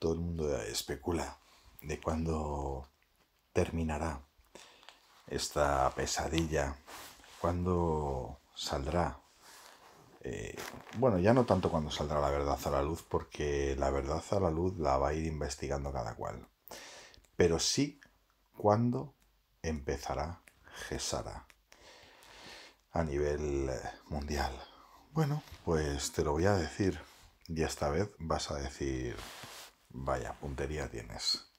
todo el mundo especula de cuándo terminará esta pesadilla, cuándo saldrá. Eh, bueno, ya no tanto cuando saldrá la verdad a la luz, porque la verdad a la luz la va a ir investigando cada cual. Pero sí cuándo empezará Gesara a nivel mundial. Bueno, pues te lo voy a decir. Y esta vez vas a decir, Vaya, puntería tienes.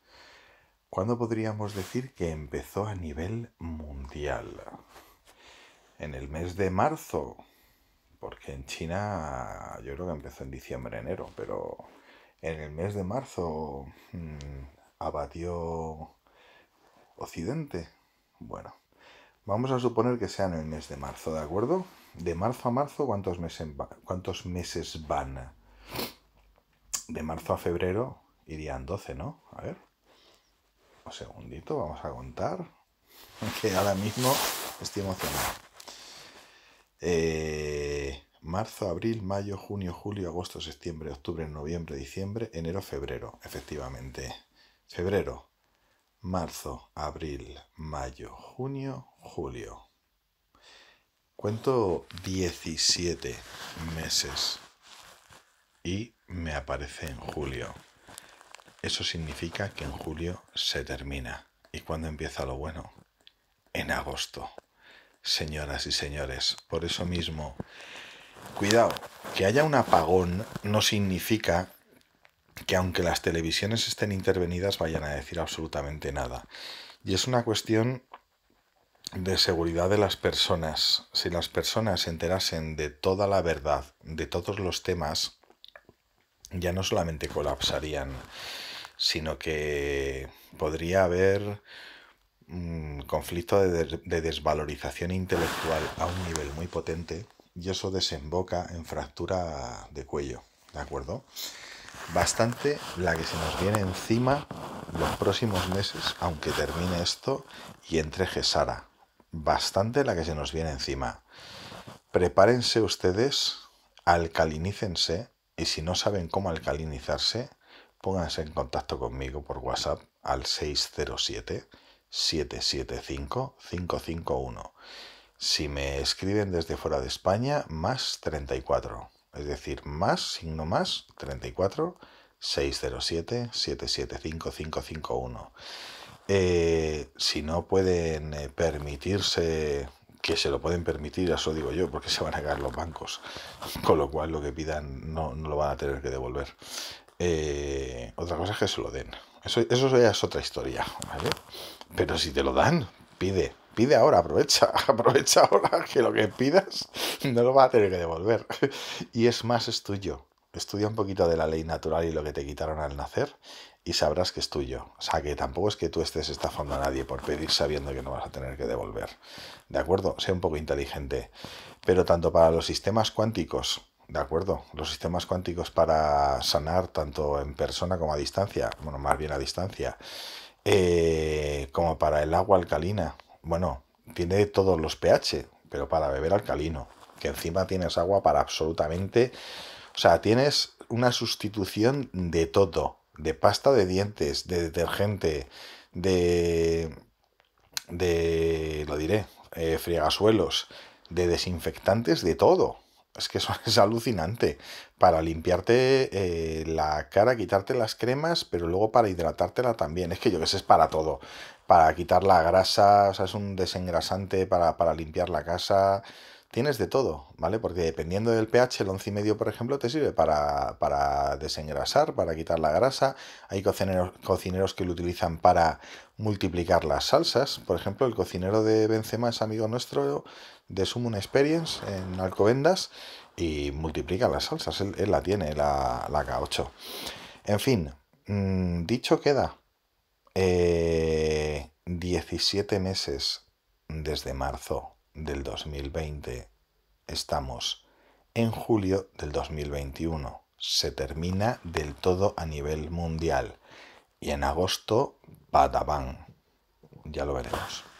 ¿Cuándo podríamos decir que empezó a nivel mundial? En el mes de marzo, porque en China yo creo que empezó en diciembre, enero, pero en el mes de marzo mm, abatió Occidente. Bueno, vamos a suponer que sea en el mes de marzo, ¿de acuerdo? De marzo a marzo, ¿cuántos meses, cuántos meses van? de marzo a febrero irían 12, ¿no? A ver. Un segundito, vamos a contar. Que ahora mismo estoy emocionado. Eh, marzo, abril, mayo, junio, julio, agosto, septiembre, octubre, noviembre, diciembre, enero, febrero. Efectivamente. Febrero. Marzo, abril, mayo, junio, julio. Cuento 17 meses y me aparece en julio. Eso significa que en julio se termina. ¿Y cuándo empieza lo bueno? En agosto. Señoras y señores, por eso mismo, cuidado, que haya un apagón no significa que aunque las televisiones estén intervenidas vayan a decir absolutamente nada. Y es una cuestión de seguridad de las personas. Si las personas se enterasen de toda la verdad, de todos los temas, ya no solamente colapsarían, sino que podría haber un mm, conflicto de, desvalorización intelectual a un nivel muy potente y eso desemboca en fractura de cuello, ¿de acuerdo? Bastante la que se nos viene encima los próximos meses, aunque termine esto y entre Gesara. Bastante la que se nos viene encima. Prepárense ustedes, alcalinícense, y si no saben cómo alcalinizarse, pónganse en contacto conmigo por WhatsApp al 607-775-551. Si me escriben desde fuera de España, más 34. Es decir, más, signo más, 34, 607-775-551. Eh, si no pueden eh, permitirse que se lo pueden permitir, eso digo yo, porque se van a caer los bancos, con lo cual lo que pidan no, no lo van a tener que devolver. Eh, otra cosa es que se lo den. Eso, eso ya es otra historia, Pero si te lo dan, pide, pide ahora, aprovecha, aprovecha ahora que lo que pidas no lo vas a tener que devolver. Y es más, es tuyo estudia un poquito de la ley natural y lo que te quitaron al nacer y sabrás que es tuyo. O sea, que tampoco es que tú estés estafando a nadie por pedir sabiendo que no vas a tener que devolver. ¿De acuerdo? Sea un poco inteligente. Pero tanto para los sistemas cuánticos, ¿de acuerdo? Los sistemas cuánticos para sanar tanto en persona como a distancia, bueno, más bien a distancia, eh, como para el agua alcalina. Bueno, tiene todos los pH, pero para beber alcalino, que encima tienes agua para absolutamente o sea, tienes una sustitución de todo, de pasta de dientes, de detergente, de... de... lo diré, eh, friegasuelos, de desinfectantes, de todo. Es que eso es alucinante. Para limpiarte eh, la cara, quitarte las cremas, pero luego para hidratártela también. Es que yo que sé, es para todo. Para quitar la grasa, o sea, es un desengrasante para, para limpiar la casa tienes de todo, ¿vale? Porque dependiendo del pH, el 11,5, por ejemplo, te sirve para, desengrasar, para quitar la grasa. Hay cocineros, que lo utilizan para multiplicar las salsas. Por ejemplo, el cocinero de Benzema es amigo nuestro de Summon Experience en Alcobendas y multiplica las salsas. Él, la tiene, la, la, K8. En fin, mm, dicho queda. 17 eh, meses desde marzo del 2020. Estamos en julio del 2021. Se termina del todo a nivel mundial. Y en agosto, patabán. Ya lo veremos.